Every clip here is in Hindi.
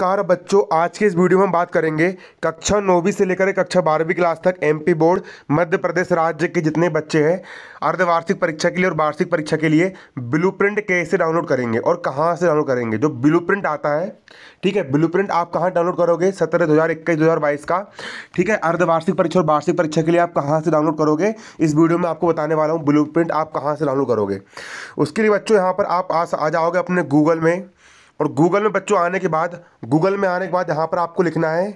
नमस्कार बच्चों आज के इस वीडियो में हम बात करेंगे कक्षा नौवीं से लेकर कक्षा बारहवीं क्लास तक एमपी बोर्ड मध्य प्रदेश राज्य के जितने बच्चे हैं अर्धवार्षिक परीक्षा के लिए और वार्षिक परीक्षा के लिए ब्लूप्रिंट कैसे डाउनलोड करेंगे और कहाँ से डाउनलोड करेंगे जो प्रिंट आता है ठीक है प्रिंट आप कहाँ डाउनलोड करोगे सत्रह दो हज़ार इक्कीस दो हज़ार बाईस का ठीक है अर्धवार्षिक परीक्षा और वार्षिक परीक्षा के लिए आप कहाँ से डाउनलोड करोगे इस वीडियो में आपको बताने वाला हूँ प्रिंट आप कहाँ से डाउनलोड करोगे उसके लिए बच्चों यहाँ पर आप आ जाओगे अपने गूगल में और गूगल में बच्चों आने के बाद गूगल में आने के बाद यहाँ पर आपको लिखना है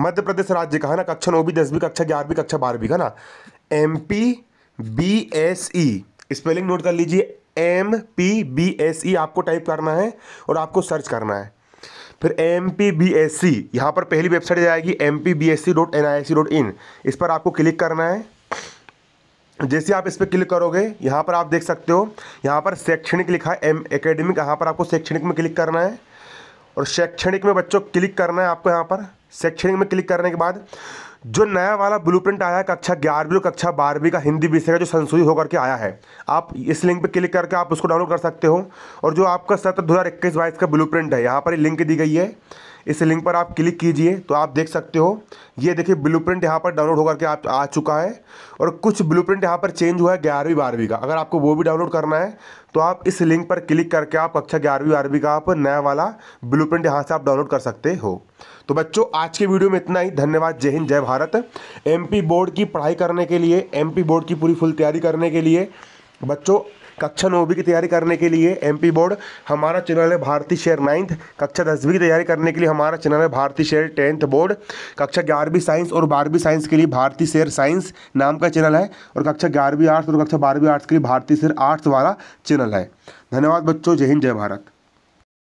मध्य प्रदेश राज्य का है ना कक्षा नौवीं दसवीं कक्षा ग्यारहवीं कक्षा बारहवीं का ना M P B S E spelling note कर लीजिए M P B S E आपको टाइप करना है और आपको सर्च करना है फिर M P B S C यहाँ पर पहली वेबसाइट जाएगी M P B S C dot N I C dot in इस पर आपको क्लिक करना है जैसे आप इस पर क्लिक करोगे यहाँ पर आप देख सकते हो यहाँ पर शैक्षणिक लिखा है एम एकेडमिक यहाँ पर आपको शैक्षणिक में क्लिक करना है और शैक्षणिक में बच्चों क्लिक करना है आपको यहाँ पर सेक्शनिंग में क्लिक करने के बाद जो नया वाला ब्लूप्रिंट आया है कक्षा ग्यारहवीं और कक्षा बारहवीं का हिंदी विषय का जो संशोधित होकर के आया है आप इस लिंक पे क्लिक करके आप उसको डाउनलोड कर सकते हो और जो आपका सत्र दो हज़ार इक्कीस बाईस का प्रिंट है यहाँ पर लिंक दी गई है इस लिंक पर आप क्लिक कीजिए तो आप देख सकते हो ये देखिए ब्लू प्रिंट यहाँ पर डाउनलोड होकर के आप आ चुका है और कुछ ब्लू प्रिंट यहाँ पर चेंज हुआ है ग्यारहवीं बारहवीं का अगर आपको वो भी डाउनलोड करना है तो आप इस लिंक पर क्लिक करके आप कक्षा ग्यारहवीं बारहवीं का आप नया वाला ब्लू प्रिंट यहाँ से आप डाउनलोड कर सकते हो तो बच्चों आज के वीडियो में इतना ही धन्यवाद जय हिंद जय भारत एमपी बोर्ड की पढ़ाई करने के लिए एमपी बोर्ड की पूरी फुल तैयारी करने के लिए बच्चों कक्षा नौवीं की तैयारी करने के लिए एमपी बोर्ड हमारा चैनल है भारतीय शेयर नाइन्थ कक्षा दसवीं की तैयारी करने के लिए हमारा चैनल है भारतीय शेयर टेंथ बोर्ड कक्षा ग्यारहवीं साइंस और बारहवीं साइंस के लिए भारतीय शेयर साइंस नाम का चैनल है और कक्षा ग्यारहवीं आर्ट्स और कक्षा बारहवीं आर्ट्स के लिए भारतीय शेयर आर्ट्स वाला चैनल है धन्यवाद बच्चों जय हिंद जय भारत